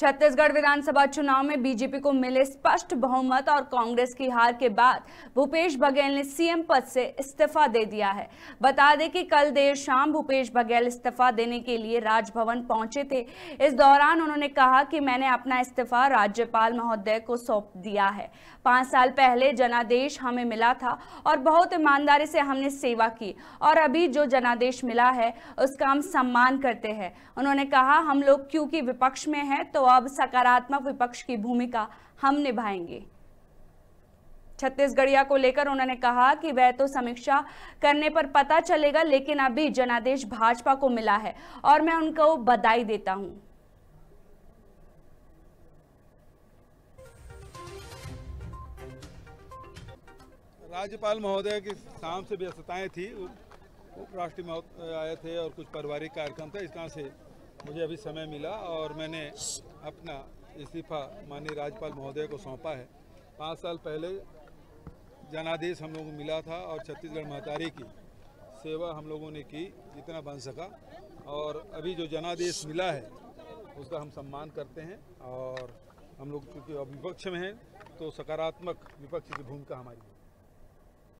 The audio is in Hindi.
छत्तीसगढ़ विधानसभा चुनाव में बीजेपी को मिले स्पष्ट बहुमत और कांग्रेस की हार के बाद भूपेश बघेल ने सीएम पद से इस्तीफा दे दिया है बता दें कि कल देर शाम भूपेश बघेल इस्तीफा देने के लिए राजभवन पहुंचे थे इस दौरान उन्होंने कहा कि मैंने अपना इस्तीफा राज्यपाल महोदय को सौंप दिया है पाँच साल पहले जनादेश हमें मिला था और बहुत ईमानदारी से हमने सेवा की और अभी जो जनादेश मिला है उसका हम सम्मान करते हैं उन्होंने कहा हम लोग क्योंकि विपक्ष में हैं तो अब सकारात्मक विपक्ष की भूमिका हम निभाएंगे छत्तीसगढ़िया को लेकर उन्होंने कहा कि वह तो समीक्षा करने पर पता चलेगा लेकिन अभी जनादेश भाजपा को मिला है और मैं उनको बधाई देता हूं राज्यपाल महोदय की शाम से व्यस्तताएं थी उपराष्ट्रीय आए थे और कुछ पारिवारिक कार्यक्रम था इस तरह से मुझे अभी समय मिला और मैंने अपना इस्तीफा माननीय राज्यपाल महोदय को सौंपा है पाँच साल पहले जनादेश हम लोगों को मिला था और छत्तीसगढ़ महतारी की सेवा हम लोगों ने की जितना बन सका और अभी जो जनादेश मिला है उसका हम सम्मान करते हैं और हम लोग क्योंकि अब विपक्ष में हैं तो सकारात्मक विपक्ष की भूमिका हमारी है